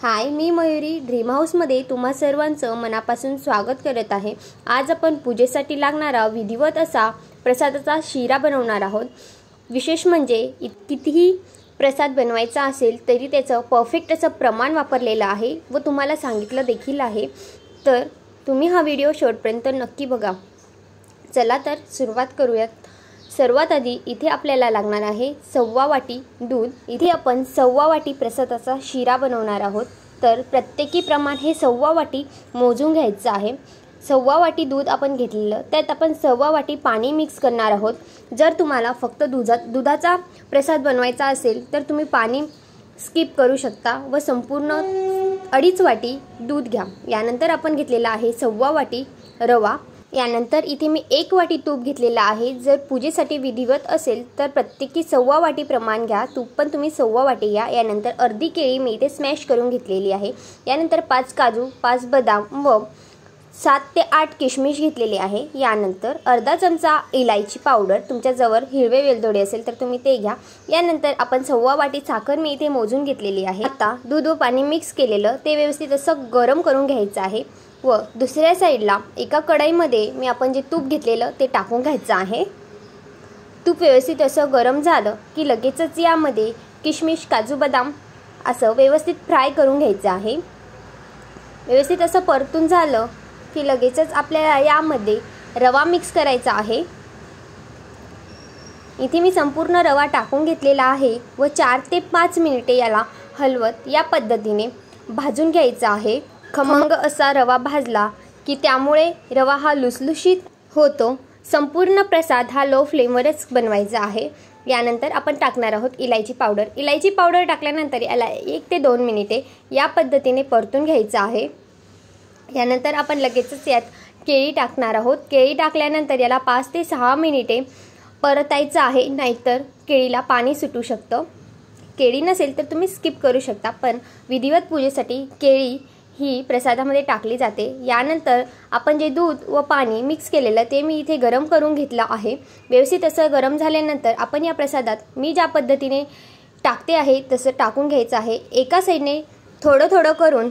हाय मी Mayuri dream हाऊसमध्ये तुम्हा सर्वांचं मनापासून स्वागत करत आहे आज आपण पूजेसाठी लागणारा विधिवत असा प्रसादाचा शिरा बनवणार आहोत विशेष म्हणजे इ कितीही प्रसाद बनवायचा असेल तरी त्याचं परफेक्ट असं प्रमाण वापरलेलं आहे व तुम्हाला सांगितलं देखील आहे तर तुम्ही हा व्हिडिओ शेवटपर्यंत नक्की बघा चला तर सुरुवात करूयात सर्वात आधी इथे आपल्याला लागणार आहे सव्वा वाटी दूध इथे आपण सव्वा वाटी प्रसादाचा शिरा बनवणार आहोत तर प्रत्येकी प्रमाण हे सव्वा वाटी मोजून घ्यायचं आहे सव्वा वाटी दूध आपण घेतलेलं त्यात आपण सव्वा वाटी पाणी मिक्स करणार आहोत जर तुम्हाला फक्त दुधा दुधाचा प्रसाद बनवायचा असेल तर तुम्ही पाणी स्किप करू शकता व संपूर्ण अडीच वाटी दूध घ्या यानंतर आपण घेतलेला आहे सव्वा वाटी रवा यानंतर इथे मी एक वाटी तूप घेतलेला आहे जर पूजेसाठी विधिवत असेल तर प्रत्येकी सव्वा वाटी प्रमाण घ्या तूप पण तुम्ही सव्वा वाटी घ्या यानंतर अर्धी केळी मी इथे स्मॅश करून घेतलेली आहे यानंतर पाच काजू पाच बदाम व सात ते आठ किशमिश घेतलेले आहे यानंतर अर्धा चमचा इलायची पावडर तुमच्याजवळ हिरवे वेलदोडे असेल तर तुम्ही ते घ्या यानंतर आपण सव्वा वाटी साखर मी इथे मोजून घेतलेली आहे आता दूध व पाणी मिक्स केलेलं ते व्यवस्थित असं गरम करून घ्यायचं आहे व दुसऱ्या साईडला एका कढईमध्ये मी आपण जे तूप घेतलेलं ते टाकून घ्यायचं आहे तूप व्यवस्थित असं गरम झालं की लगेचच यामध्ये किशमिश काजू बदाम असं व्यवस्थित फ्राय करून घ्यायचं आहे व्यवस्थित असं परतून झालं की लगेचच आपल्याला यामध्ये रवा मिक्स करायचा आहे इथे मी संपूर्ण रवा टाकून घेतलेला आहे व चार ते पाच मिनिटे याला हलवत या पद्धतीने भाजून घ्यायचं आहे खमंग असा रवा भाजला की त्यामुळे रवा हा लुसलुशीत होतो संपूर्ण प्रसाद हा लो फ्लेमवरच बनवायचा आहे यानंतर आपण टाकणार आहोत इलायची पावडर इलायची पावडर टाकल्यानंतर याला एक ते दोन मिनिटे या पद्धतीने परतून घ्यायचं आहे यानंतर आपण लगेचच यात केळी टाकणार आहोत केळी टाकल्यानंतर याला पाच ते सहा मिनिटे परतायचं आहे नाहीतर केळीला पाणी सुटू शकतं केळी नसेल तर तुम्ही स्किप करू शकता पण विधिवत पूजेसाठी केळी ही प्रसादामध्ये टाकली जाते यानंतर आपण जे दूध व पाणी मिक्स केलेलं ते मी इथे गरम करून घेतलं आहे व्यवस्थित असं गरम झाल्यानंतर आपण या प्रसादात मी ज्या पद्धतीने टाकते आहे तसं टाकून घ्यायचं आहे एका साईडने थोडं थोडं करून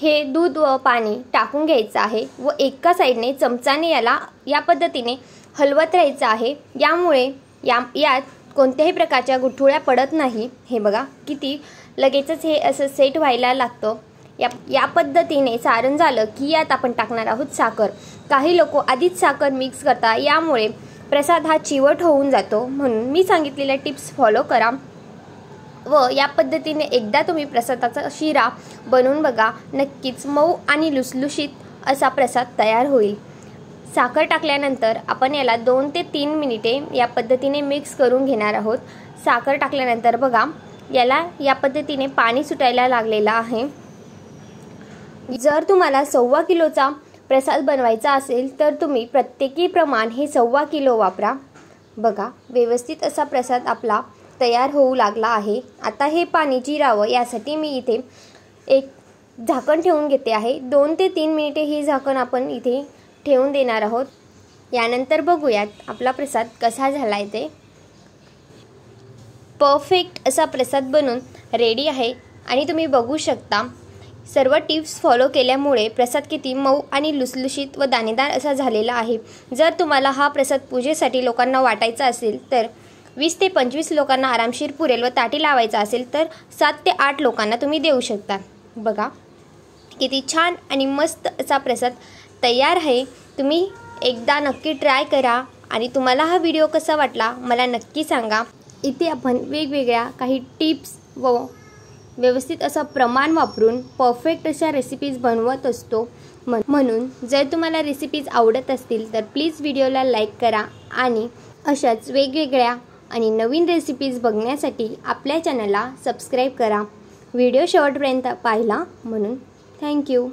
हे दूध व पाणी टाकून घ्यायचं आहे व एका साईडने चमचाने याला या पद्धतीने हलवत राहायचं आहे यामुळे या यात कोणत्याही प्रकारच्या गुठुळ्या पडत नाही हे बघा किती लगेचच हे असं सेट व्हायला लागतं या या पद्धतीने सारण झालं की यात आपण टाकणार आहोत साखर काही लोक आधीच साखर मिक्स करता यामुळे प्रसाद हा चिवट होऊन जातो म्हणून मी सांगितलेल्या टिप्स फॉलो करा व या पद्धतीने एकदा तुम्ही प्रसादाचा शिरा बनवून बघा नक्कीच मऊ आणि लुसलुशीत असा प्रसाद तयार होईल साखर टाकल्यानंतर आपण याला दोन ते तीन मिनिटे या पद्धतीने मिक्स करून घेणार आहोत साखर टाकल्यानंतर बघा याला या पद्धतीने पाणी सुटायला लागलेलं आहे जर तुम्हाला सव्वा किलोचा प्रसाद बनवायचा असेल तर तुम्ही प्रत्येकी प्रमाण हे सव्वा किलो वापरा बघा व्यवस्थित असा प्रसाद आपला तयार होऊ लागला आहे आता हे पाणी जिरावं यासाठी मी इथे एक झाकण ठेवून घेते आहे दोन ते तीन मिनिटे हे झाकण आपण इथे ठेवून देणार आहोत यानंतर बघूयात आपला प्रसाद कसा झाला आहे ते परफेक्ट असा प्रसाद बनून रेडी आहे आणि तुम्ही बघू शकता सर्व टिप्स फॉलो केल्यामुळे प्रसाद किती मऊ आणि लुसलुशीत व दाणेदार असा झालेला आहे जर तुम्हाला हा प्रसाद पूजेसाठी लोकांना वाटायचा असेल तर वीस ते पंचवीस लोकांना आरामशीर पुरेल व ताटी लावायचा असेल तर सात ते आठ लोकांना तुम्ही देऊ शकता बघा किती छान आणि मस्त असा प्रसाद तयार आहे तुम्ही एकदा नक्की ट्राय करा आणि तुम्हाला हा व्हिडिओ कसा वाटला मला नक्की सांगा इथे आपण वेगवेगळ्या काही टिप्स व व्यवस्थित असं प्रमाण वापरून परफेक्ट अशा रेसिपीज बनवत असतो म्हणून जर तुम्हाला रेसिपीज आवडत असतील तर प्लीज व्हिडिओला लाईक करा आणि अशाच वेगवेगळ्या आणि नवीन रेसिपीज बघण्यासाठी आपल्या चॅनलला सबस्क्राईब करा व्हिडिओ शेवटपर्यंत पाहिला म्हणून थँक्यू